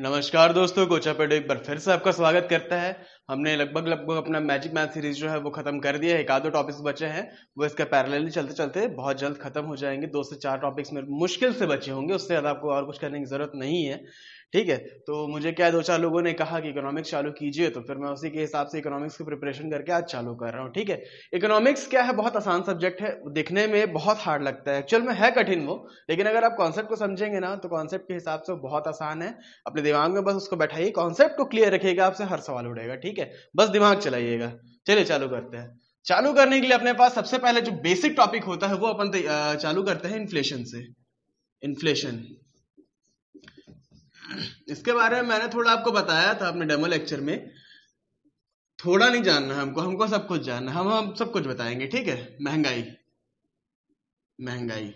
नमस्कार दोस्तों कोचा पेडो एक बार फिर से आपका स्वागत करता है हमने लगभग लगभग अपना मैजिक मैथ सीरीज जो है वो खत्म कर दिया है एक आधो टॉपिक्स बचे हैं वो इसके पैरेलल चलते चलते बहुत जल्द खत्म हो जाएंगे दो से चार टॉपिक्स में मुश्किल से बचे होंगे उससे ज्यादा आपको और कुछ करने की जरूरत नहीं है ठीक है तो मुझे क्या दो चार लोगों ने कहा कि इकोनॉमिक्स चालू कीजिए तो फिर मैं उसी के हिसाब से इकोनॉमिक्स की प्रिपरेशन करके आज चालू कर रहा हूँ ठीक है इकोनॉमिक्स क्या है बहुत आसान सब्जेक्ट है दिखने में बहुत हार्ड लगता है एक्चुअल में है कठिन वो लेकिन अगर आप कॉन्सेप्ट को समझेंगे ना तो कॉन्सेप्ट के हिसाब से बहुत आसान है अपने दिमाग में बस उसको बैठाइए कॉन्सेप्ट को क्लियर रखिएगा आपसे हर सवाल उड़ेगा ठीक है बस दिमाग चलाइएगा चलिए चालू करते हैं चालू करने के लिए अपने पास सबसे पहले जो बेसिक टॉपिक होता है वो अपन चालू करते हैं इन्फ्लेशन से इन्फ्लेशन इसके बारे में मैंने थोड़ा आपको बताया था अपने डेमो लेक्चर में थोड़ा नहीं जानना हमको हमको सब कुछ जानना हम हम सब कुछ बताएंगे ठीक है महंगाई महंगाई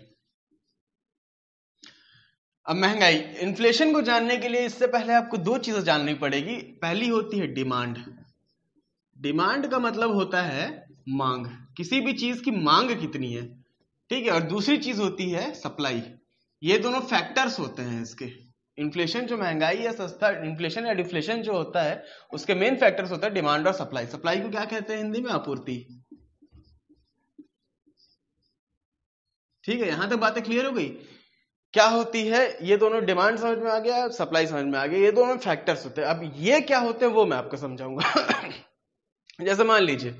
अब महंगाई इन्फ्लेशन को जानने के लिए इससे पहले आपको दो चीजें जाननी पड़ेगी पहली होती है डिमांड डिमांड का मतलब होता है मांग किसी भी चीज की मांग कितनी है ठीक है और दूसरी चीज होती है सप्लाई ये दोनों फैक्टर्स होते हैं इसके इन्फ्लेशन जो महंगाई या सस्ता इन्फ्लेशन या डिफ्लेशन जो होता है उसके मेन फैक्टर्स होते हैं डिमांड और सप्लाई सप्लाई को क्या कहते हैं हिंदी में आपूर्ति ठीक है यहां तक बातें क्लियर हो गई क्या होती है ये दोनों डिमांड समझ में आ गया सप्लाई समझ में आ गया ये दोनों फैक्टर्स होते हैं अब ये क्या होते हैं वो मैं आपको समझाऊंगा जैसे मान लीजिए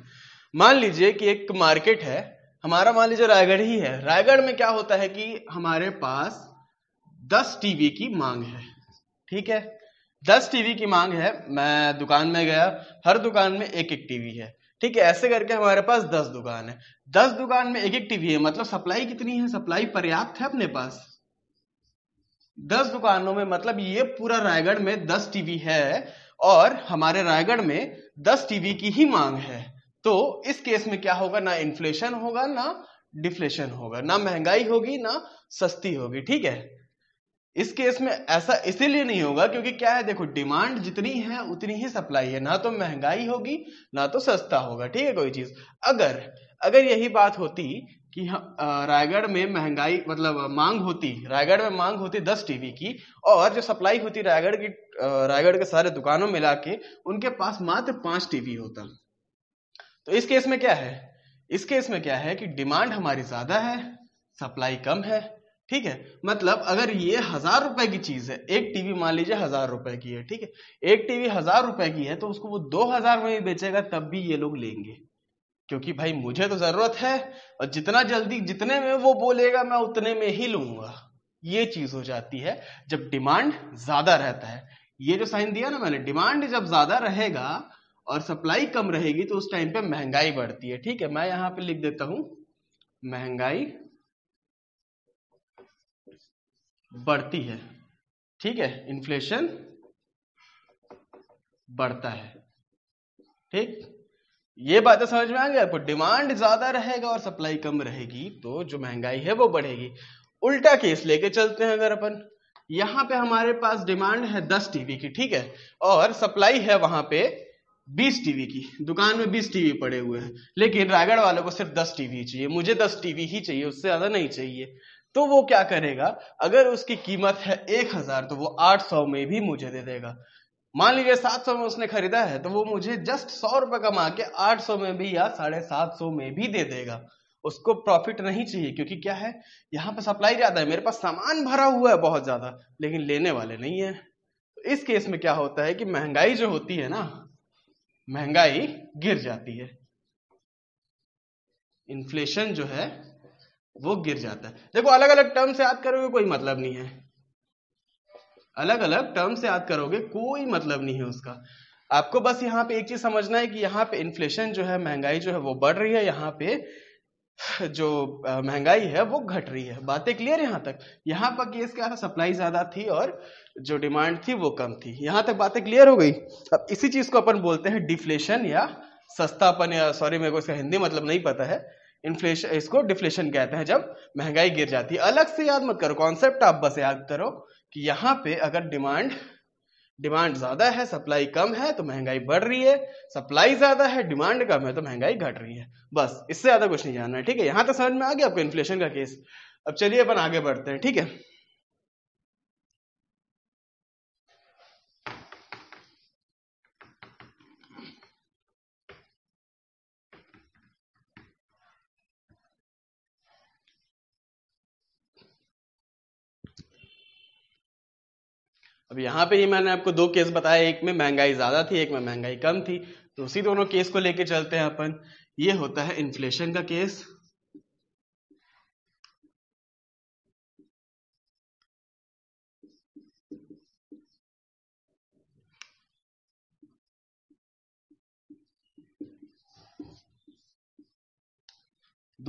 मान लीजिए कि एक मार्केट है हमारा मान लीजिए रायगढ़ ही है रायगढ़ में क्या होता है कि हमारे पास दस टीवी की मांग है ठीक है दस टीवी की मांग है मैं दुकान में गया हर दुकान में एक एक टीवी है ठीक है ऐसे करके हमारे पास दस दुकान है दस दुकान में एक एक टीवी है मतलब सप्लाई कितनी है सप्लाई पर्याप्त है अपने पास दस दुकानों में मतलब ये पूरा रायगढ़ में दस टीवी है और हमारे रायगढ़ में दस टीवी की ही मांग है तो इस केस में क्या होगा ना इन्फ्लेशन होगा ना डिफ्लेशन होगा ना महंगाई होगी ना सस्ती होगी ठीक है इस केस में ऐसा इसीलिए नहीं होगा क्योंकि क्या है देखो डिमांड जितनी है उतनी ही सप्लाई है ना तो महंगाई होगी ना तो सस्ता होगा ठीक है कोई चीज अगर अगर यही बात होती कि रायगढ़ में महंगाई मतलब मांग होती रायगढ़ में मांग होती दस टीवी की और जो सप्लाई होती रायगढ़ की रायगढ़ के सारे दुकानों मिला के उनके पास मात्र पांच टीवी होता तो इस केस में क्या है इस केस में क्या है कि डिमांड हमारी ज्यादा है सप्लाई कम है ठीक है मतलब अगर ये हजार रुपए की चीज है एक टीवी मान लीजिए हजार रुपए की है ठीक है एक टीवी हजार रुपए की है तो उसको वो दो हजार में भी बेचेगा तब भी ये लोग लेंगे क्योंकि भाई मुझे तो जरूरत है और जितना जल्दी जितने में वो बोलेगा मैं उतने में ही लूंगा ये चीज हो जाती है जब डिमांड ज्यादा रहता है ये जो साइन दिया ना मैंने डिमांड जब ज्यादा रहेगा और सप्लाई कम रहेगी तो उस टाइम पे महंगाई बढ़ती है ठीक है मैं यहां पे लिख देता हूं महंगाई बढ़ती है ठीक है इन्फ्लेशन बढ़ता है ठीक ये बातें समझ में आ गई आपको डिमांड ज्यादा रहेगा और सप्लाई कम रहेगी तो जो महंगाई है वो बढ़ेगी उल्टा केस लेके चलते हैं अगर अपन यहां पे हमारे पास डिमांड है दस टीवी की ठीक है और सप्लाई है वहां पे बीस टीवी की दुकान में बीस टीवी पड़े हुए हैं लेकिन रायगढ़ वालों को सिर्फ दस टीवी चाहिए मुझे दस टीवी ही चाहिए उससे ज्यादा नहीं चाहिए तो वो क्या करेगा अगर उसकी कीमत है एक हजार तो वो आठ सौ में भी मुझे दे देगा मान लीजिए सात सौ में उसने खरीदा है तो वो मुझे जस्ट सौ रुपए कमा के आठ सौ में भी या साढ़े सात सौ में भी दे देगा उसको प्रॉफिट नहीं चाहिए क्योंकि क्या है यहाँ पर सप्लाई ज्यादा है मेरे पास सामान भरा हुआ है बहुत ज्यादा लेकिन लेने वाले नहीं है तो इस केस में क्या होता है कि महंगाई जो होती है ना महंगाई गिर जाती है इन्फ्लेशन जो है वो गिर जाता है देखो अलग अलग टर्म से याद करोगे कोई मतलब नहीं है अलग अलग टर्म से याद करोगे कोई मतलब नहीं है उसका आपको बस यहाँ पे एक चीज समझना है कि यहाँ पे इन्फ्लेशन जो है महंगाई जो है वो बढ़ रही है यहाँ पे जो महंगाई है वो घट रही है बातें क्लियर यहाँ तक यहाँ पर केस क्या था सप्लाई ज्यादा थी और जो डिमांड थी वो कम थी यहाँ तक बातें क्लियर हो गई अब इसी चीज को अपन बोलते हैं डिफ्लेशन या सस्तापन या सॉरी मेरे को इसका हिंदी मतलब नहीं पता है इन्फ्लेशन इसको डिफ्लेशन कहते हैं जब महंगाई गिर जाती है अलग से याद मत करो कॉन्सेप्ट आप बस याद करो कि यहाँ पे अगर डिमांड डिमांड ज्यादा है सप्लाई कम है तो महंगाई बढ़ रही है सप्लाई ज्यादा है डिमांड कम है तो महंगाई घट रही है बस इससे ज्यादा कुछ नहीं जानना है ठीक है यहां तक समझ में आ गया आपको इन्फ्लेशन का केस अब चलिए अपन आगे बढ़ते हैं ठीक है अब यहाँ पे ही मैंने आपको दो केस बताया एक में महंगाई ज्यादा थी एक में महंगाई कम थी तो उसी दोनों केस को लेके चलते हैं अपन ये होता है इन्फ्लेशन का केस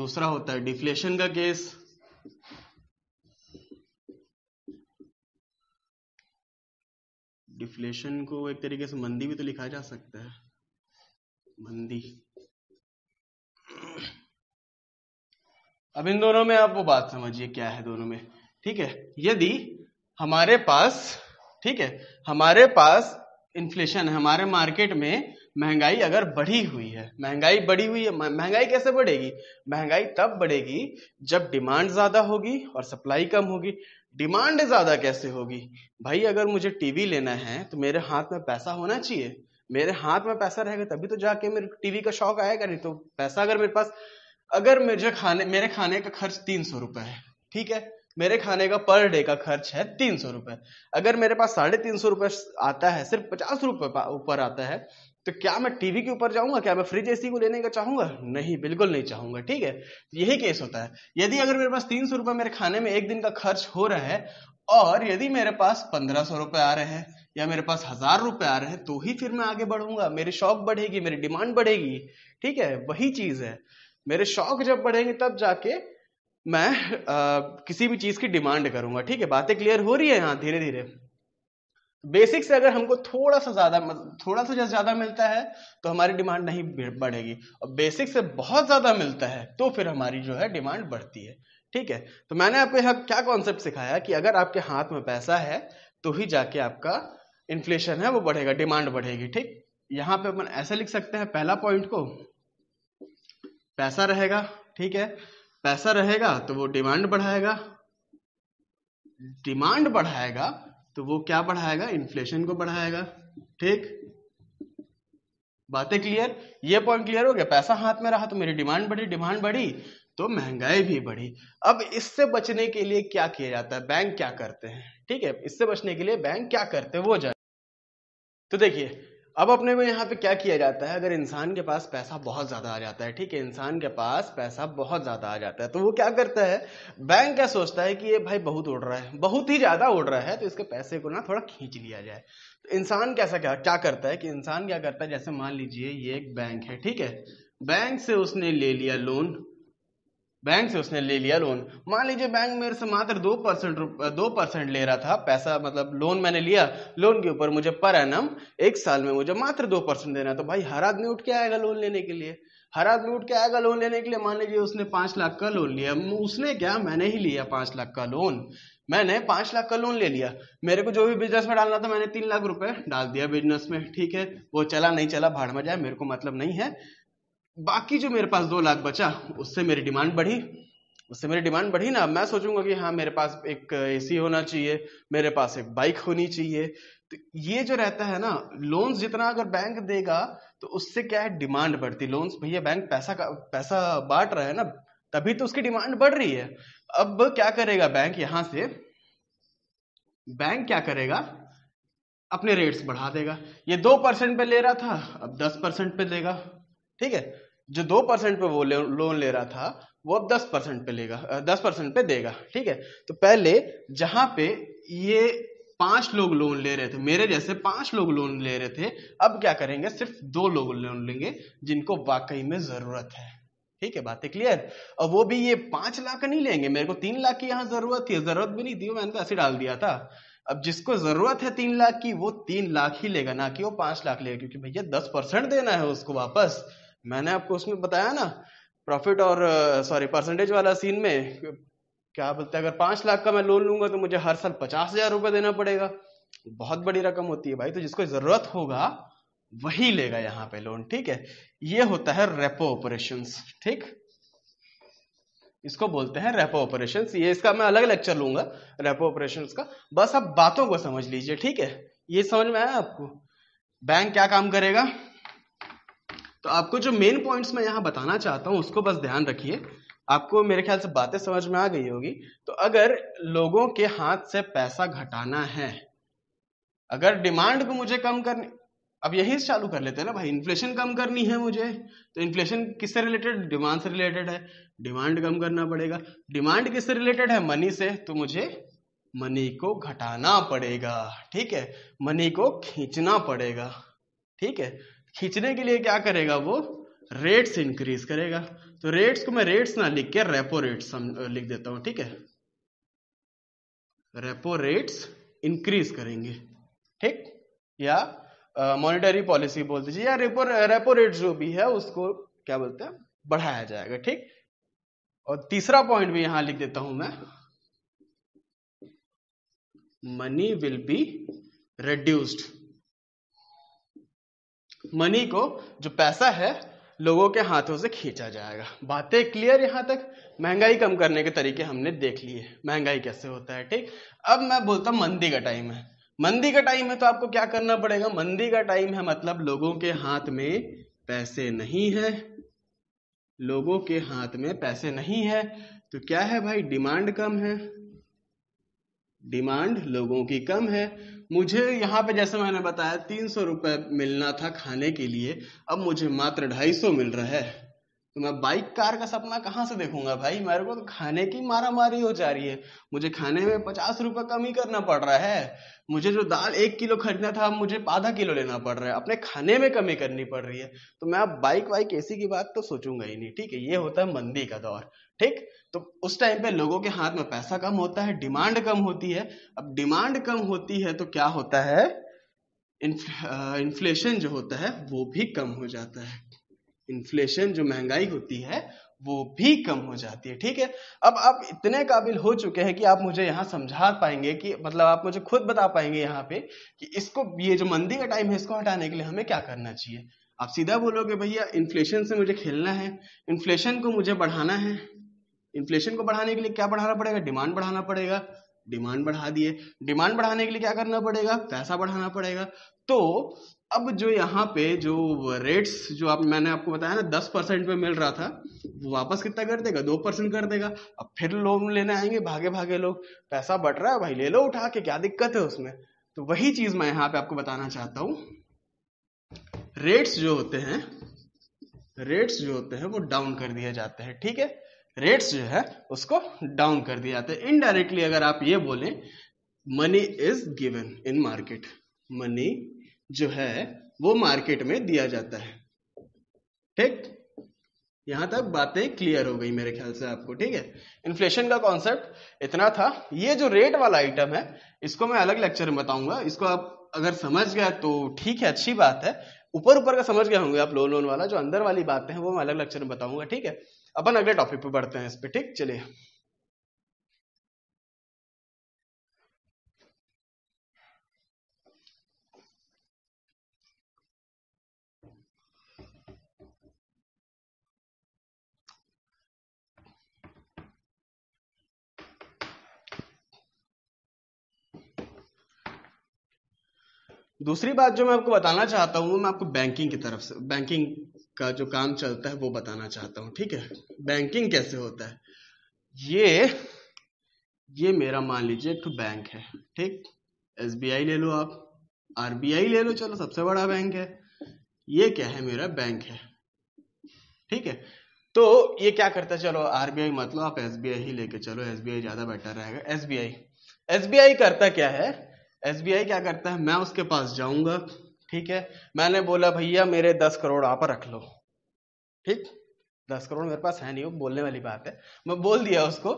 दूसरा होता है डिफ्लेशन का केस डिफ्लेशन को एक तरीके से मंदी भी तो लिखा जा सकता है मंदी अब इन दोनों में आप वो बात समझिए क्या है दोनों में ठीक है यदि हमारे पास ठीक है हमारे पास इन्फ्लेशन है हमारे मार्केट में महंगाई अगर बढ़ी हुई है महंगाई बढ़ी हुई है महंगाई कैसे बढ़ेगी महंगाई तब बढ़ेगी जब डिमांड ज्यादा होगी और सप्लाई कम होगी डिमांड ज़्यादा कैसे होगी भाई अगर मुझे टीवी लेना है तो मेरे हाथ में पैसा होना चाहिए मेरे हाथ में पैसा रहेगा तभी तो जाके मेरे टीवी का शौक आएगा नहीं तो पैसा अगर मेरे पास अगर मुझे खाने मेरे खाने का खर्च तीन सौ रुपए है ठीक है मेरे खाने का पर डे का खर्च है तीन सौ रुपये अगर मेरे पास साढ़े तीन सौ रुपये आता है सिर्फ पचास रुपए ऊपर आता है तो क्या मैं टीवी के ऊपर जाऊंगा क्या मैं फ्रिज एसी को लेने का चाहूंगा नहीं बिल्कुल नहीं चाहूंगा ठीक है यही केस होता है यदि अगर मेरे पास तीन सौ रुपये मेरे खाने में एक दिन का खर्च हो रहा है और यदि मेरे पास पंद्रह सौ रुपए आ रहे हैं या मेरे पास हजार रुपए आ रहे हैं तो ही फिर मैं आगे बढ़ूंगा मेरी शौक बढ़ेगी मेरी डिमांड बढ़ेगी ठीक है वही चीज है मेरे शौक जब बढ़ेंगे तब जाके मैं आ, किसी भी चीज की डिमांड करूंगा ठीक है बातें क्लियर हो रही है यहाँ धीरे धीरे बेसिक से अगर हमको थोड़ा सा ज़्यादा थोड़ा सा ज़्यादा मिलता है तो हमारी डिमांड नहीं बढ़ेगी और बेसिक से बहुत ज़्यादा मिलता है तो फिर हमारी जो है डिमांड बढ़ती है ठीक है तो मैंने आपको यहाँ क्या कॉन्सेप्ट सिखाया कि अगर आपके हाथ में पैसा है तो ही जाके आपका इन्फ्लेशन है वो बढ़ेगा डिमांड बढ़ेगी ठीक यहाँ पे अपन ऐसे लिख सकते हैं पहला पॉइंट को पैसा रहेगा ठीक है पैसा रहेगा तो वो डिमांड बढ़ाएगा डिमांड बढ़ाएगा तो वो क्या बढ़ाएगा इन्फ्लेशन को बढ़ाएगा ठीक बातें क्लियर ये पॉइंट क्लियर हो गया पैसा हाथ में रहा तो मेरी डिमांड बढ़ी डिमांड बढ़ी तो महंगाई भी बढ़ी अब इससे बचने के लिए क्या किया जाता है बैंक क्या करते हैं ठीक है इससे बचने के लिए बैंक क्या करते हैं वो जाए तो देखिए अब अपने को यहाँ पे क्या किया जाता है अगर इंसान के पास पैसा बहुत ज़्यादा आ जाता है ठीक है इंसान के पास पैसा बहुत ज़्यादा आ जाता है तो वो क्या करता है बैंक क्या सोचता है कि ये भाई बहुत उड़ रहा है बहुत ही ज़्यादा उड़ रहा है तो इसके पैसे को ना थोड़ा खींच लिया जाए तो इंसान कैसा क्या क्या करता है कि इंसान क्या करता है जैसे मान लीजिए ये एक बैंक है ठीक है बैंक से उसने ले लिया लोन बैंक से उसने ले लिया लोन मान लीजिए बैंक मेरे से मात्र दो परसेंट दो परसेंट ले रहा था पैसा मतलब लोन मैंने लिया लोन के ऊपर मुझे पर एनम एक साल में मुझे मात्र दो परसेंट देना तो भाई हर आदमी उठ के आएगा लोन लेने के लिए हर आदमी उठ के आएगा लोन लेने के लिए मान लीजिए उसने पांच लाख का लोन लिया उसने क्या मैंने ही लिया पांच लाख का लोन मैंने पांच लाख का लोन ले लिया मेरे को जो भी बिजनेस में डालना था मैंने तीन लाख रुपए डाल दिया बिजनेस में ठीक है वो चला नहीं चला भाड़ में जाए मेरे को मतलब नहीं है बाकी जो मेरे पास दो लाख बचा उससे मेरी डिमांड बढ़ी उससे मेरी डिमांड बढ़ी ना मैं सोचूंगा कि हाँ मेरे पास एक एसी होना चाहिए मेरे पास एक बाइक होनी चाहिए तो ये जो रहता है ना लोन्स जितना अगर बैंक देगा तो उससे क्या है डिमांड बढ़ती लोन्स भैया बैंक पैसा का पैसा बांट रहा है ना तभी तो उसकी डिमांड बढ़ रही है अब क्या करेगा बैंक यहां से बैंक क्या करेगा अपने रेट्स बढ़ा देगा ये दो परसेंट पे ले रहा था अब दस परसेंट पे देगा ठीक है जो दो परसेंट पे वो लोन ले रहा था वो अब दस परसेंट पे लेगा दस परसेंट पे देगा ठीक है तो पहले जहां पे ये पांच लोग लोन ले रहे थे मेरे जैसे पांच लोग लोन ले रहे थे अब क्या करेंगे सिर्फ दो लोग लोन लेंगे जिनको वाकई में जरूरत है ठीक है बातें क्लियर और वो भी ये पांच लाख नहीं लेंगे मेरे को तीन लाख की यहाँ जरूरत थी जरूरत भी नहीं थी मैंने तो ऐसे डाल दिया था अब जिसको जरूरत है तीन लाख की वो तीन लाख ही लेगा ना कि वो पांच लाख लेगा क्योंकि भैया दस परसेंट देना है उसको वापस मैंने आपको उसमें बताया ना प्रॉफिट और सॉरी परसेंटेज वाला सीन में क्या बोलते हैं अगर पांच लाख का मैं लोन लूंगा तो मुझे हर साल पचास हजार रुपये देना पड़ेगा बहुत बड़ी रकम होती है भाई तो जिसको जरूरत होगा वही लेगा यहाँ पे लोन ठीक है ये होता है रेपो ऑपरेशन ठीक इसको बोलते हैं रेपो ऑपरेशन ये इसका मैं अलग लेक्चर लूंगा रेपो ऑपरेशन का बस आप बातों को समझ लीजिए ठीक है ये समझ में आया आपको बैंक क्या काम करेगा तो आपको जो मेन पॉइंट्स मैं यहाँ बताना चाहता हूँ उसको बस ध्यान रखिए आपको मेरे ख्याल से बातें समझ में आ गई होगी तो अगर लोगों के हाथ से पैसा घटाना है अगर डिमांड को मुझे कम करनी अब यही चालू कर लेते हैं ना भाई इन्फ्लेशन कम करनी है मुझे तो इन्फ्लेशन किससे रिलेटेड डिमांड से रिलेटेड है डिमांड कम करना पड़ेगा डिमांड किससे रिलेटेड है मनी से तो मुझे मनी को घटाना पड़ेगा ठीक है मनी को खींचना पड़ेगा ठीक है खींचने के लिए क्या करेगा वो रेट्स इंक्रीज करेगा तो रेट्स को मैं रेट्स ना लिख के रेपो रेट्स लिख देता हूं ठीक है रेपो रेट्स इंक्रीज करेंगे ठीक या मॉनेटरी पॉलिसी बोल दीजिए या रेपो रेपो रेट जो भी है उसको क्या बोलते हैं बढ़ाया जाएगा ठीक और तीसरा पॉइंट भी यहां लिख देता हूं मैं money will be reduced money को जो पैसा है लोगों के हाथों से खींचा जाएगा बातें क्लियर यहाँ तक महंगाई कम करने के तरीके हमने देख लिए महंगाई कैसे होता है ठीक अब मैं बोलता हूँ मंदी का टाइम है मंदी का टाइम है तो आपको क्या करना पड़ेगा मंदी का टाइम है मतलब लोगों के हाथ में पैसे नहीं है लोगों के हाथ में पैसे नहीं है तो क्या है भाई डिमांड कम है डिमांड लोगों की कम है मुझे यहाँ पे जैसे मैंने बताया तीन सौ रुपये मिलना था खाने के लिए अब मुझे मात्र ढाई सौ मिल रहा है तो मैं बाइक कार का सपना कहाँ से देखूंगा भाई मेरे को तो खाने की मारा मारी हो जा रही है मुझे खाने में पचास रुपये कम ही करना पड़ रहा है मुझे जो दाल एक किलो खरीदना था अब मुझे आधा किलो लेना पड़ रहा है अपने खाने में कमी करनी पड़ रही है तो मैं अब बाइक वाइक ऐसी की बात तो सोचूंगा ही नहीं ठीक है ये होता है मंदी का दौर ठीक तो उस टाइम पे लोगों के हाथ में पैसा कम होता है डिमांड कम होती है अब डिमांड कम होती है तो क्या होता है इन्फ्लेशन जो होता है वो भी कम हो जाता है इन्फ्लेशन जो महंगाई होती है वो भी कम हो जाती है ठीक है अब आप इतने काबिल हो चुके हैं कि आप मुझे यहाँ समझा पाएंगे कि मतलब आप मुझे खुद बता पाएंगे यहाँ पे कि इसको ये जो मंदी का टाइम है इसको हटाने के लिए हमें क्या करना चाहिए आप सीधा बोलोगे भैया इन्फ्लेशन से मुझे खेलना है इन्फ्लेशन को मुझे बढ़ाना है इन्फ्लेशन को बढ़ाने के लिए क्या बढ़ाना पड़ेगा डिमांड बढ़ाना पड़ेगा डिमांड बढ़ा दिए डिमांड बढ़ाने के लिए क्या करना पड़ेगा पैसा बढ़ाना पड़ेगा तो अब जो यहाँ पे जो रेट्स जो आप मैंने आपको बताया ना दस परसेंट पे मिल रहा था वो वापस कितना कर देगा दो परसेंट कर देगा अब फिर लोन लेने आएंगे भागे भागे लोग पैसा बढ़ रहा है भाई ले लो उठा के क्या दिक्कत है उसमें तो वही चीज मैं यहाँ पे आपको बताना चाहता हूँ रेट्स जो होते हैं रेट्स जो होते हैं वो डाउन कर दिए जाते हैं ठीक है रेट्स जो है उसको डाउन कर दिया जाता है इनडायरेक्टली अगर आप ये बोलें money is given in market money जो है वो मार्केट में दिया जाता है ठीक यहां तक बातें क्लियर हो गई मेरे ख्याल से आपको ठीक है इन्फ्लेशन का कॉन्सेप्ट इतना था ये जो रेट वाला आइटम है इसको मैं अलग लेक्चर में बताऊंगा इसको आप अगर समझ गए तो ठीक है अच्छी बात है ऊपर ऊपर का समझ गए होंगे आप लोन लोन वाला जो अंदर वाली बातें हैं वो मैं अलग लेक्चर में बताऊंगा ठीक है अपन अगले टॉपिक पे बढ़ते हैं इस पर ठीक चलिए दूसरी बात जो मैं आपको बताना चाहता हूँ वो मैं आपको बैंकिंग की तरफ से बैंकिंग का जो काम चलता है वो बताना चाहता हूँ ठीक है बैंकिंग कैसे होता है ये ये मेरा मान लीजिए एक बैंक है ठीक एस ले लो आप आर ले लो चलो सबसे बड़ा बैंक है ये क्या है मेरा बैंक है ठीक है तो ये क्या करता है चलो आरबीआई मतलब आप एस ही लेके चलो एस ज्यादा बेटर रहेगा बी आई करता क्या है एस क्या करता है मैं उसके पास जाऊंगा ठीक है मैंने बोला भैया मेरे दस करोड़ आप रख लो ठीक दस करोड़ मेरे पास है नहीं वो बोलने वाली बात है मैं बोल दिया उसको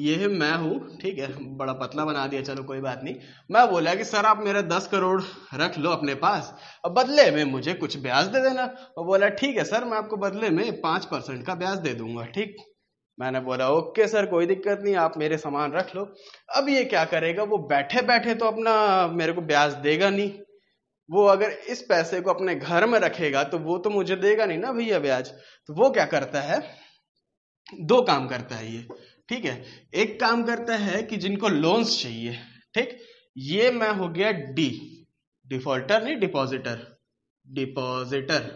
ये मैं हूं ठीक है बड़ा पतला बना दिया चलो कोई बात नहीं मैं बोला कि सर आप मेरा दस करोड़ रख लो अपने पास और बदले में मुझे कुछ ब्याज दे देना और बोला ठीक है सर मैं आपको बदले में पांच परसेंट का ब्याज दे दूंगा ठीक मैंने बोला ओके सर कोई दिक्कत नहीं आप मेरे सामान रख लो अब ये क्या करेगा वो बैठे बैठे तो अपना मेरे को ब्याज देगा नहीं वो अगर इस पैसे को अपने घर में रखेगा तो वो तो मुझे देगा नहीं ना भैया ब्याज तो वो क्या करता है दो काम करता है ये ठीक है एक काम करता है कि जिनको लोन्स चाहिए ठीक ये मैं हो गया डी डिफॉल्टर नहीं डिपॉजिटर डिपॉजिटर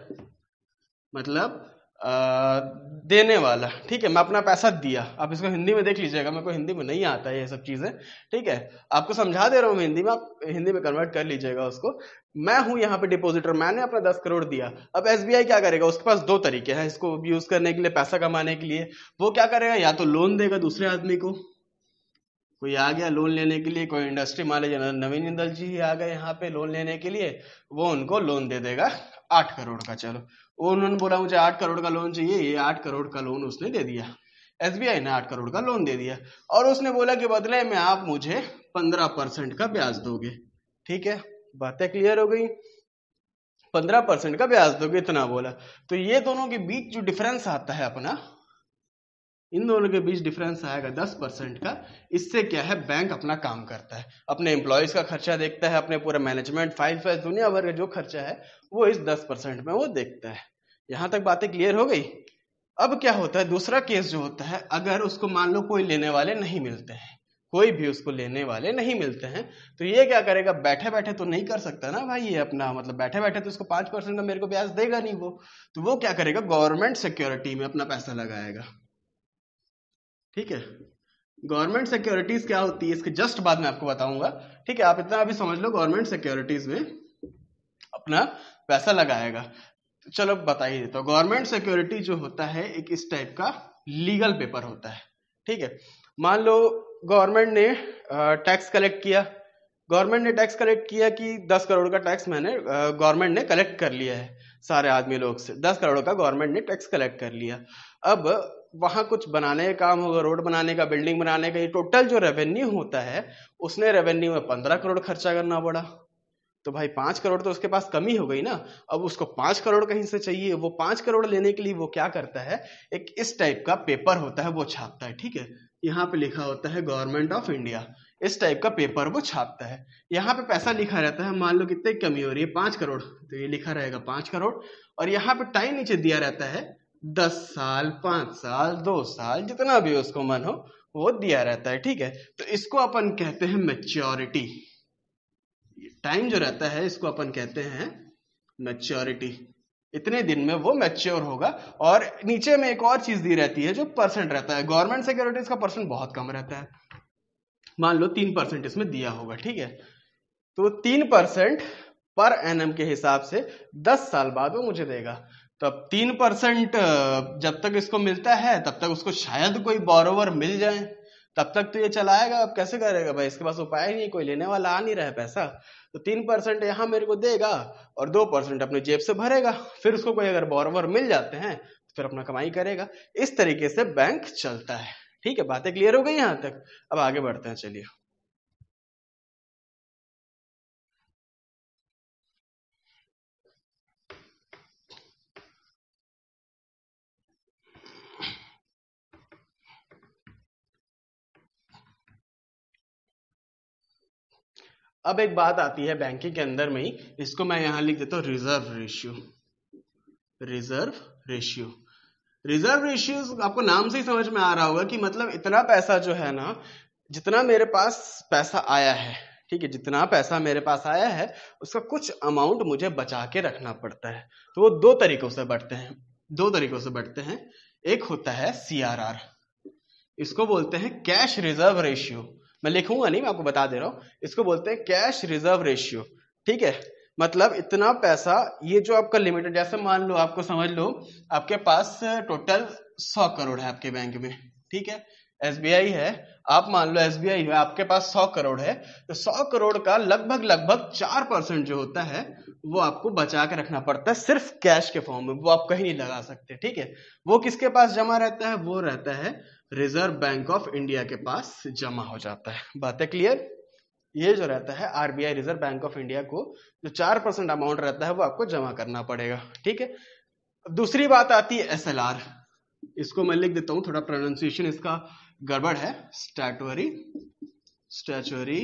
मतलब देने वाला ठीक है मैं अपना पैसा दिया आप इसको हिंदी में देख लीजिएगा मेरे को हिंदी में नहीं आता है ये सब चीज़ें ठीक है आपको समझा दे रहा हूँ हिंदी में आप हिंदी में कन्वर्ट कर लीजिएगा उसको मैं हूँ यहाँ पे डिपोजिटर मैंने अपना दस करोड़ दिया अब एस क्या करेगा उसके पास दो तरीके हैं इसको यूज़ करने के लिए पैसा कमाने के लिए वो क्या करेगा या तो लोन देगा दूसरे आदमी को कोई आ गया लोन लेने के लिए कोई इंडस्ट्री मान लीजिए नवीन इंदल जी आ गए यहाँ पे लोन लेने के लिए वो उनको लोन दे देगा आठ करोड़ का चलो वो उन्होंने बोला मुझे आठ करोड़ का लोन चाहिए ये आठ करोड़ का लोन उसने दे दिया एस ने आठ करोड़ का लोन दे दिया और उसने बोला कि बदले में आप मुझे पंद्रह परसेंट का ब्याज दोगे ठीक है बातें क्लियर हो गई पंद्रह परसेंट का ब्याज दोगे इतना बोला तो ये दोनों के बीच जो डिफरेंस आता है अपना इन दोनों के बीच डिफरेंस आएगा दस परसेंट का इससे क्या है बैंक अपना काम करता है अपने एम्प्लॉयज का खर्चा देखता है अपने पूरा मैनेजमेंट फाइल फाइल दुनिया भर का जो खर्चा है वो इस दस परसेंट में वो देखता है यहां तक बातें क्लियर हो गई अब क्या होता है दूसरा केस जो होता है अगर उसको मान लो कोई लेने वाले नहीं मिलते हैं कोई भी उसको लेने वाले नहीं मिलते हैं तो ये क्या करेगा बैठे बैठे तो नहीं कर सकता ना भाई ये अपना मतलब बैठे बैठे तो उसको पांच परसेंट का मेरे को ब्याज देगा नहीं वो तो वो क्या करेगा गवर्नमेंट सिक्योरिटी में अपना पैसा लगाएगा ठीक है गवर्नमेंट सिक्योरिटीज क्या होती है इसके जस्ट बाद में आपको बताऊंगा ठीक है आप इतना अभी समझ लो गवर्नमेंट सिक्योरिटीज में अपना पैसा लगाएगा चलो बताइए तो गवर्नमेंट सिक्योरिटी जो होता है एक इस टाइप का लीगल पेपर होता है ठीक है मान लो गवर्नमेंट ने टैक्स कलेक्ट किया गवर्नमेंट ने टैक्स कलेक्ट किया कि दस करोड़ का टैक्स मैंने गवर्नमेंट ने कलेक्ट कर लिया है सारे आदमी लोग से दस करोड़ का गवर्नमेंट ने टैक्स कलेक्ट कर लिया अब वहां कुछ बनाने का काम होगा रोड बनाने का बिल्डिंग बनाने का ये टोटल जो रेवेन्यू होता है उसने रेवेन्यू में पंद्रह करोड़ खर्चा करना पड़ा तो भाई पांच करोड़ तो उसके पास कमी हो गई ना अब उसको पांच करोड़ कहीं से चाहिए वो पांच करोड़ लेने के लिए वो क्या करता है एक इस टाइप का पेपर होता है वो छापता है ठीक है यहाँ पे लिखा होता है गवर्नमेंट ऑफ इंडिया इस टाइप का पेपर वो छापता है यहाँ पे पैसा लिखा रहता है मान लो कितने कमी हो रही है पांच करोड़ तो ये लिखा रहेगा पांच करोड़ और यहाँ पे टाइम नीचे दिया रहता है दस साल पांच साल दो साल जितना भी उसको मन हो वो दिया रहता है ठीक है तो इसको अपन कहते हैं मेच्योरिटी टाइम जो रहता है इसको अपन कहते हैं मेच्योरिटी इतने दिन में वो मैच्योर होगा और नीचे में एक और चीज दी रहती है जो परसेंट रहता है गवर्नमेंट सिक्योरिटीज का परसेंट बहुत कम रहता है मान लो तीन परसेंट इसमें दिया होगा ठीक है तो तीन परसेंट पर एनएम के हिसाब से दस साल बाद वो मुझे देगा तब तो तीन परसेंट जब तक इसको मिलता है तब तक उसको शायद कोई बोरोवर मिल जाए तब तक तो ये चलाएगा अब कैसे करेगा भाई इसके पास उपाय नहीं कोई लेने वाला आ नहीं रहा है पैसा तो तीन परसेंट यहाँ मेरे को देगा और दो परसेंट अपने जेब से भरेगा फिर उसको कोई अगर बोरोवर मिल जाते हैं तो फिर अपना कमाई करेगा इस तरीके से बैंक चलता है ठीक है बातें क्लियर हो गई यहाँ तक अब आगे बढ़ते हैं चलिए अब एक बात आती है बैंकिंग के अंदर में ही इसको मैं यहां लिख देता हूं reserve ratio reserve ratio reserve ratio आपको नाम से ही समझ में आ रहा होगा कि मतलब इतना पैसा जो है ना जितना मेरे पास पैसा आया है ठीक है जितना पैसा मेरे पास आया है उसका कुछ अमाउंट मुझे बचा के रखना पड़ता है तो वो दो तरीकों से बढ़ते हैं दो तरीकों से बढ़ते हैं एक होता है सीआरआर इसको बोलते हैं कैश रिजर्व रेशियो मैं लिखूंगा नहीं मैं आपको बता दे रहा हूँ इसको बोलते हैं कैश रिजर्व रेशियो ठीक है मतलब इतना पैसा ये जो आपका लिमिटेड जैसे मान लो आपको समझ लो आपके पास टोटल सौ करोड़ है आपके बैंक में ठीक है एस है आप मान लो एस बी है आपके पास सौ करोड़ है तो सौ करोड़ का लगभग लगभग चार परसेंट जो होता है वो आपको बचा के रखना पड़ता है सिर्फ कैश के फॉर्म में वो आप कहीं नहीं लगा सकते ठीक है वो किसके पास जमा रहता है वो रहता है रिजर्व बैंक ऑफ इंडिया के पास जमा हो जाता है बातें क्लियर ये जो रहता है RBI reserve bank of India को जो चार परसेंट अमाउंट रहता है वो आपको जमा करना पड़ेगा ठीक है दूसरी बात आती है एसएलआर इसको मैं लिख देता हूं थोड़ा प्रोनाउंसिएशन इसका गड़बड़ है statutory statutory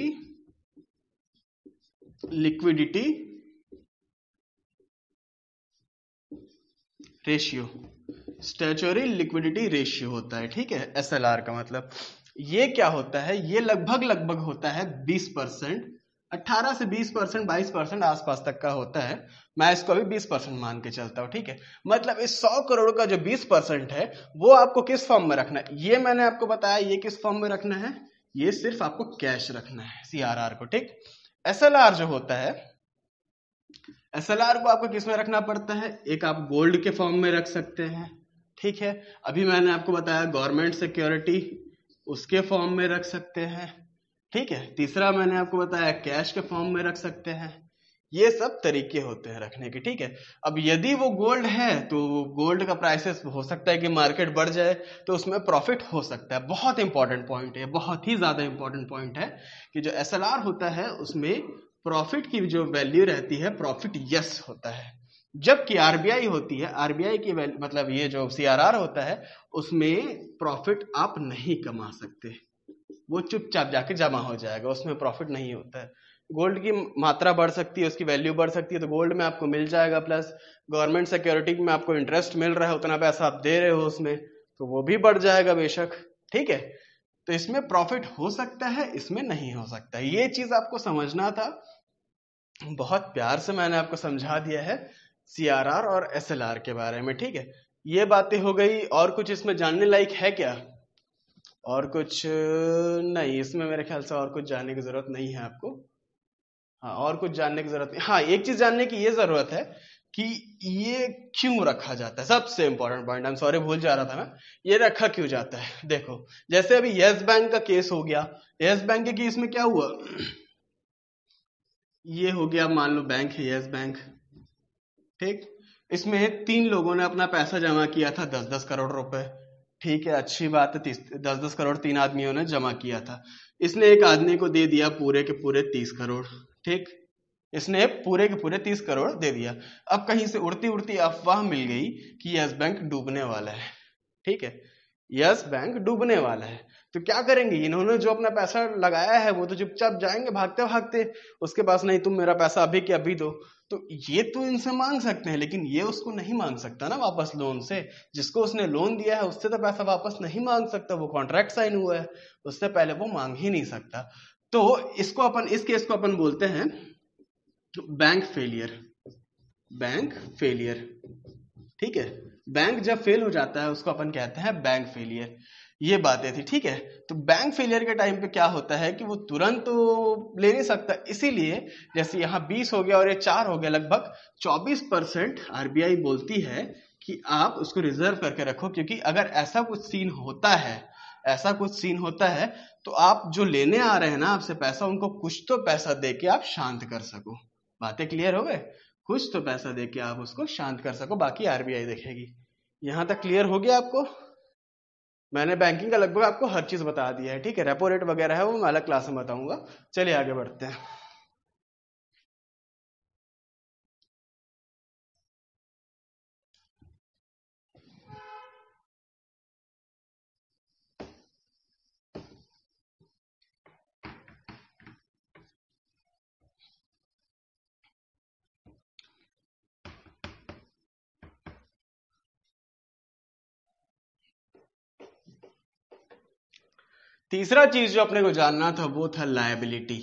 liquidity ratio statutory liquidity ratio होता है ठीक है एस का मतलब ये क्या होता है ये लगभग लगभग होता है 20 परसेंट अट्ठारह से 20 परसेंट बाईस परसेंट आसपास तक का होता है मैं इसको अभी 20 परसेंट मान के चलता हूं ठीक है मतलब इस 100 करोड़ का जो 20 परसेंट है वो आपको किस फॉर्म में रखना है ये मैंने आपको बताया ये किस फॉर्म में रखना है ये सिर्फ आपको कैश रखना है सीआरआर को ठीक एस जो होता है एस को आपको किस में रखना पड़ता है एक आप गोल्ड के फॉर्म में रख सकते हैं ठीक है अभी मैंने आपको बताया गवर्नमेंट सिक्योरिटी उसके फॉर्म में रख सकते हैं ठीक है तीसरा मैंने आपको बताया कैश के फॉर्म में रख सकते हैं ये सब तरीके होते हैं रखने के ठीक है अब यदि वो गोल्ड है तो गोल्ड का प्राइसेस हो सकता है कि मार्केट बढ़ जाए तो उसमें प्रॉफिट हो सकता है बहुत इंपॉर्टेंट पॉइंट है बहुत ही ज़्यादा इंपॉर्टेंट पॉइंट है कि जो एस होता है उसमें प्रॉफिट की जो वैल्यू रहती है प्रॉफिट यस होता है जबकि आरबीआई होती है आरबीआई की मतलब ये जो सीआरआर होता है उसमें प्रॉफिट आप नहीं कमा सकते वो चुपचाप जाके जमा हो जाएगा उसमें प्रॉफिट नहीं होता है गोल्ड की मात्रा बढ़ सकती है उसकी वैल्यू बढ़ सकती है तो गोल्ड में आपको मिल जाएगा प्लस गवर्नमेंट सिक्योरिटी में आपको इंटरेस्ट मिल रहा है उतना पैसा आप दे रहे हो उसमें तो वो भी बढ़ जाएगा बेशक ठीक है तो इसमें प्रॉफिट हो सकता है इसमें नहीं हो सकता ये चीज आपको समझना था बहुत प्यार से मैंने आपको समझा दिया है सी और एस के बारे में ठीक है ये बातें हो गई और कुछ इसमें जानने लायक है क्या और कुछ नहीं इसमें मेरे ख्याल से और कुछ जानने की ज़रूरत नहीं है आपको हाँ और कुछ जानने की ज़रूरत नहीं हाँ एक चीज़ जानने की ये ज़रूरत है कि ये क्यों रखा जाता है सबसे इंपॉर्टेंट पॉइंट आई सॉरी भूल जा रहा था मैं ये रखा क्यों जाता है देखो जैसे अभी यस बैंक का केस हो गया यस बैंक के केस में क्या हुआ ये हो गया मान लो बैंक है यस बैंक ठीक इसमें तीन लोगों ने अपना पैसा जमा किया था दस दस करोड़ रुपए ठीक है अच्छी बात है तीस दस दस करोड़ तीन आदमियों ने जमा किया था इसने एक आदमी को दे दिया पूरे के पूरे तीस करोड़ ठीक इसने पूरे के पूरे तीस करोड़ दे दिया अब कहीं से उड़ती उड़ती अफवाह मिल गई कि यस बैंक डूबने वाला है ठीक है यस बैंक डूबने वाला है तो क्या करेंगे इन्होंने जो अपना पैसा लगाया है वो तो चुपचाप जाएंगे भागते भागते उसके पास नहीं तुम मेरा पैसा अभी के अभी दो तो ये तो इनसे मांग सकते हैं लेकिन ये उसको नहीं मांग सकता ना वापस लोन से जिसको उसने लोन दिया है उससे तो पैसा वापस नहीं मांग सकता वो कॉन्ट्रैक्ट साइन हुआ है उससे पहले वो मांग ही नहीं सकता तो इसको अपन इस केस को अपन बोलते हैं बैंक फेलियर बैंक फेलियर ठीक है बैंक जब फेल हो जाता है उसको अपन कहते हैं बैंक फेलियर ये बातें थी ठीक है तो बैंक फेलियर के टाइम पे क्या होता है कि वो तुरंत तो ले नहीं सकता इसीलिए जैसे यहाँ बीस हो गया और ये चार हो गया लगभग चौबीस परसेंट आरबीआई बोलती है कि आप उसको रिजर्व करके रखो क्योंकि अगर ऐसा कुछ सीन होता है ऐसा कुछ सीन होता है तो आप जो लेने आ रहे हैं ना आपसे पैसा उनको कुछ तो पैसा दे के आप शांत कर सको बातें क्लियर हो गए कुछ तो पैसा दे के आप उसको शांत कर सको बाकी आरबीआई देखेगी यहां तक क्लियर हो गया आपको मैंने बैंकिंग का लगभग आपको हर चीज़ बता दिया है ठीक है रेपो रेट वगैरह है वो मैं अलग क्लास में बताऊंगा चलिए आगे बढ़ते हैं तीसरा चीज जो अपने को जानना था वो था लायबिलिटी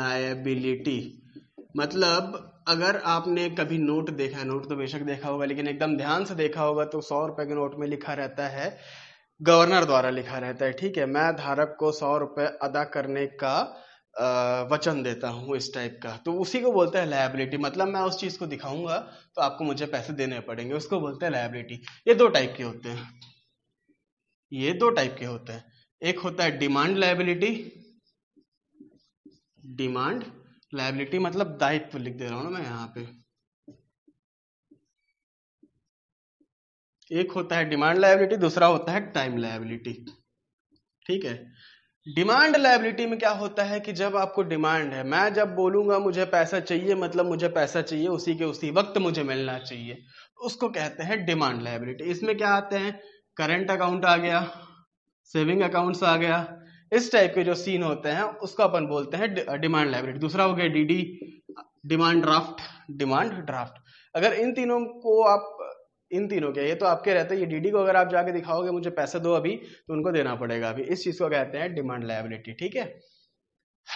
लायबिलिटी मतलब अगर आपने कभी नोट देखा है नोट तो बेशक देखा होगा लेकिन एकदम ध्यान से देखा होगा तो सौ रुपए के नोट में लिखा रहता है गवर्नर द्वारा लिखा रहता है ठीक है मैं धारक को सौ रुपए अदा करने का वचन देता हूँ इस टाइप का तो उसी को बोलते हैं लायबिलिटी मतलब मैं उस चीज को दिखाऊंगा तो आपको मुझे पैसे देने पड़ेंगे उसको बोलते हैं लायबिलिटी ये दो टाइप के होते हैं ये दो टाइप के होते हैं एक होता है डिमांड लाइबिलिटी डिमांड लाइबिलिटी मतलब दायित्व लिख दे रहा हूं मैं यहां पे एक होता है डिमांड लाइबिलिटी दूसरा होता है टाइम लाइबिलिटी ठीक है डिमांड लाइबिलिटी में क्या होता है कि जब आपको डिमांड है मैं जब बोलूंगा मुझे पैसा चाहिए मतलब मुझे पैसा चाहिए उसी के उसी वक्त मुझे मिलना चाहिए तो उसको कहते हैं डिमांड लाइबिलिटी इसमें क्या आते हैं करंट अकाउंट आ गया सेविंग अकाउंट्स आ गया इस टाइप के जो सीन होते हैं उसको अपन बोलते हैं डिमांड लाइब्रेरी दूसरा हो गया DD demand draft demand draft अगर इन तीनों को आप इन तीनों के ये तो आपके रहते हैं ये डीडी को अगर आप जाके दिखाओगे मुझे पैसे दो अभी तो उनको देना पड़ेगा अभी इस चीज़ को कहते हैं डिमांड लाइबिलिटी ठीक है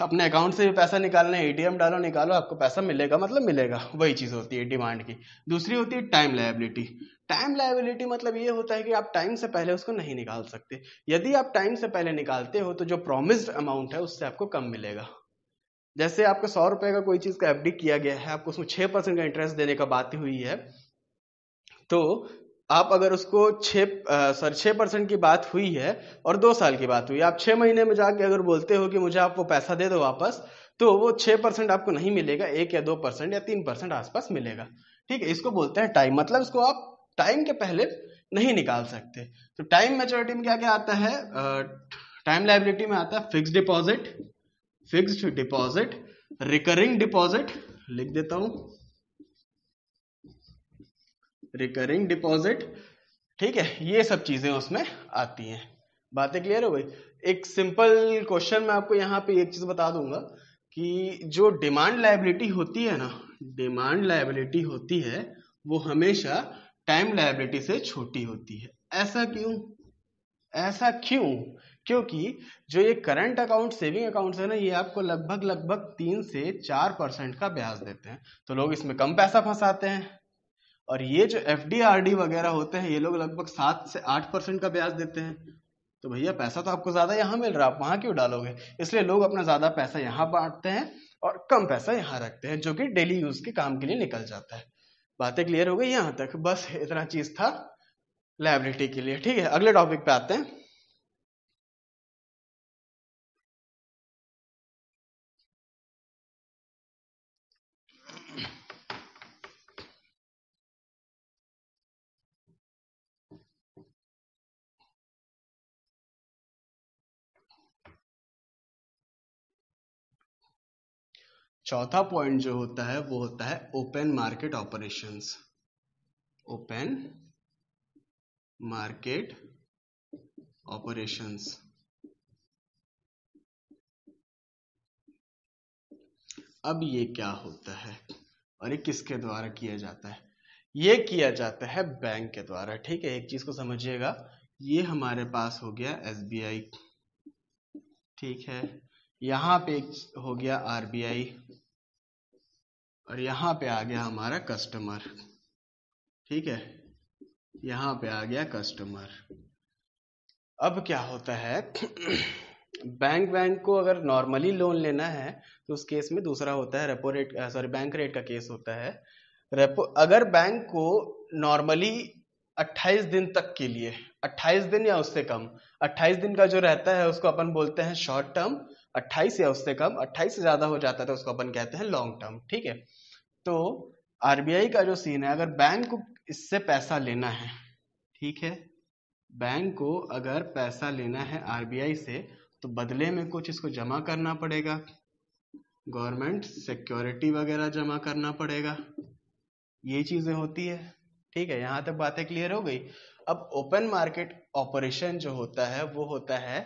अपने अकाउंट से भी पैसा निकालना है ए डालो निकालो आपको पैसा मिलेगा मतलब मिलेगा वही चीज़ होती है डिमांड की दूसरी होती है टाइम लाइबिलिटी टाइम लाइबिलिटी मतलब ये होता है कि आप टाइम से पहले उसको नहीं निकाल सकते यदि आप टाइम से पहले निकालते हो तो जो प्रोमिस्ड अमाउंट है उससे आपको कम मिलेगा जैसे आपका सौ रुपए का कोई चीज़ का एफ किया गया है आपको उसमें छह परसेंट का इंटरेस्ट देने का बात हुई है तो आप अगर उसको छः सर छः परसेंट की बात हुई है और दो साल की बात हुई आप छः महीने में जाके अगर बोलते हो कि मुझे आप वो पैसा दे दो वापस तो वो छः परसेंट आपको नहीं मिलेगा एक या दो परसेंट या तीन परसेंट आसपास मिलेगा ठीक है इसको बोलते हैं टाइम मतलब इसको आप टाइम के पहले नहीं निकाल सकते तो टाइम मेचोरिटी में क्या क्या आता है टाइम लाइबिलिटी में आता है fix deposit fix deposit recurring deposit लिख देता हूँ रिकरिंग डिपॉजिट ठीक है ये सब चीजें उसमें आती हैं बातें क्लियर हो गई एक सिंपल क्वेश्चन मैं आपको यहाँ पे एक चीज बता दूंगा कि जो डिमांड लाइबिलिटी होती है ना डिमांड लाइबिलिटी होती है वो हमेशा टाइम लाइबिलिटी से छोटी होती है ऐसा क्यों ऐसा क्यों क्योंकि जो ये करंट अकाउंट सेविंग अकाउंट है ना ये आपको लगभग लगभग तीन से चार परसेंट का ब्याज देते हैं तो लोग इसमें कम पैसा फंसाते हैं और ये जो एफ डी वगैरह होते हैं ये लोग लगभग सात से आठ परसेंट का ब्याज देते हैं तो भैया पैसा तो आपको ज्यादा यहाँ मिल रहा है आप वहां क्यों डालोगे इसलिए लोग अपना ज्यादा पैसा यहाँ बांटते हैं और कम पैसा यहाँ रखते हैं जो कि डेली यूज के काम के लिए निकल जाता है बातें क्लियर हो गई यहाँ तक बस इतना चीज था लाइब्रिटी के लिए ठीक है अगले टॉपिक पे आते हैं चौथा पॉइंट जो होता है वो होता है open market operations open market operations अब ये क्या होता है और ये किसके द्वारा किया जाता है ये किया जाता है बैंक के द्वारा ठीक है एक चीज को समझिएगा ये हमारे पास हो गया एसबीआई ठीक है यहां पे हो गया आरबीआई और यहां पे आ गया हमारा कस्टमर ठीक है यहां पे आ गया कस्टमर अब क्या होता है बैंक बैंक को अगर नॉर्मली लोन लेना है तो उस केस में दूसरा होता है repo rate sorry bank rate का केस होता है रेपो अगर बैंक को नॉर्मली 28 दिन तक के लिए 28 दिन या उससे कम 28 दिन का जो रहता है उसको अपन बोलते हैं शॉर्ट टर्म अट्ठाईस या उससे कम अट्ठाईस से ज्यादा हो जाता है तो उसको अपन कहते हैं लॉन्ग टर्म ठीक है तो आरबीआई का जो सीन है अगर बैंक को इससे पैसा लेना है ठीक है बैंक को अगर पैसा लेना है आरबीआई से तो बदले में कुछ इसको जमा करना पड़ेगा गवर्नमेंट सिक्योरिटी वगैरह जमा करना पड़ेगा ये चीजें होती है ठीक है यहाँ तक बातें क्लियर हो गई अब ओपन मार्केट ऑपरेशन जो होता है वो होता है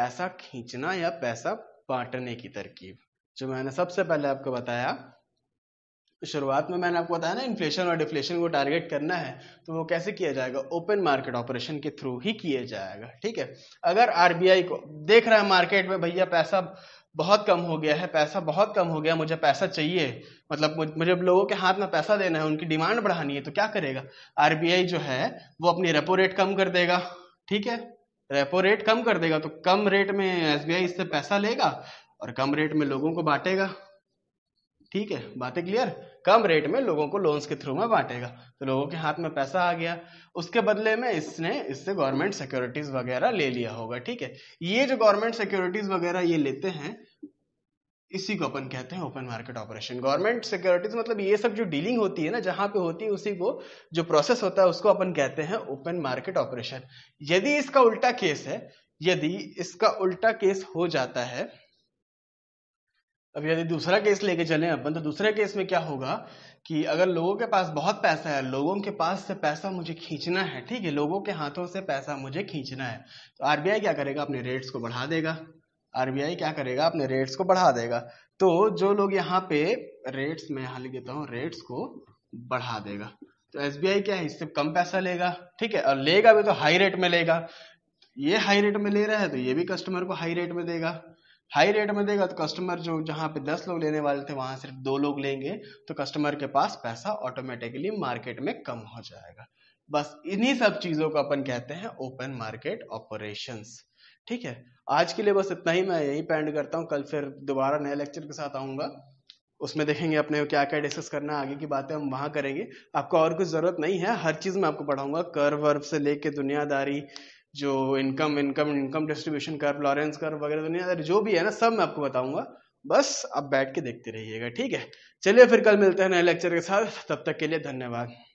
पैसा खींचना या पैसा बांटने की तरकीब जो मैंने सबसे पहले आपको बताया शुरुआत में मैंने आपको बताया ना इन्फ्लेशन और डिफ्लेशन को टारगेट करना है तो वो कैसे किया जाएगा ओपन मार्केट ऑपरेशन के थ्रू ही किया जाएगा ठीक है अगर आरबीआई को देख रहा है मार्केट में भैया पैसा बहुत कम हो गया है पैसा बहुत कम हो गया मुझे पैसा चाहिए मतलब मुझे लोगों के हाथ में पैसा देना है उनकी डिमांड बढ़ानी है तो क्या करेगा आरबीआई जो है वो अपनी रेपो रेट कम कर देगा ठीक है रेपो रेट कम कर देगा तो कम रेट में एसबीआई इससे पैसा लेगा और कम रेट में लोगों को बांटेगा ठीक है बातें क्लियर कम रेट में लोगों को लोन्स के थ्रू में बांटेगा तो लोगों के हाथ में पैसा आ गया उसके बदले में इसने इससे गवर्नमेंट सिक्योरिटीज वगैरह ले लिया होगा ठीक है ये जो गवर्नमेंट सिक्योरिटीज वगैरह ये लेते हैं इसी को अपन कहते हैं open market operation government securities मतलब ये सब जो डीलिंग होती है ना जहां पे होती है उसी को जो प्रोसेस होता है उसको अपन कहते हैं ओपन मार्केट ऑपरेशन यदि इसका उल्टा केस है यदि इसका उल्टा केस हो जाता है अब यदि दूसरा केस लेके चले अपन तो दूसरे केस में क्या होगा कि अगर लोगों के पास बहुत पैसा है लोगों के पास से पैसा मुझे खींचना है ठीक है लोगों के हाथों से पैसा मुझे खींचना है तो आरबीआई क्या करेगा अपने रेट्स को बढ़ा देगा आरबीआई क्या करेगा अपने रेट्स को बढ़ा देगा तो जो लोग यहाँ पे रेट्स में यहाँ लिख देता हूँ रेट्स को बढ़ा देगा तो एस क्या है इससे कम पैसा लेगा ठीक है और लेगा भी तो हाई रेट में लेगा ये हाई रेट में ले रहा है तो ये भी कस्टमर को हाई रेट में देगा हाई रेट में देगा तो कस्टमर जो जहाँ पे दस लोग लेने वाले थे वहां सिर्फ दो लोग लेंगे तो कस्टमर के पास पैसा ऑटोमेटिकली मार्केट में कम हो जाएगा बस इन्हीं सब चीज़ों को अपन कहते हैं ओपन मार्केट ऑपरेशंस ठीक है आज के लिए बस इतना ही मैं यहीं पेंड करता हूँ कल फिर दोबारा नए लेक्चर के साथ आऊंगा उसमें देखेंगे अपने क्या क्या डिस्कस करना है आगे की बातें हम वहां करेंगे आपको और कुछ ज़रूरत नहीं है हर चीज़ मैं आपको पढ़ाऊंगा कर वर्ब से लेके दुनियादारी जो इनकम इनकम इनकम डिस्ट्रीब्यूशन कर लॉरेंस कर वगैरह दुनियादारी जो भी है ना सब मैं आपको बताऊंगा बस आप बैठ के देखते रहिएगा ठीक है चलिए फिर कल मिलते हैं नए लेक्चर के साथ तब तक के लिए धन्यवाद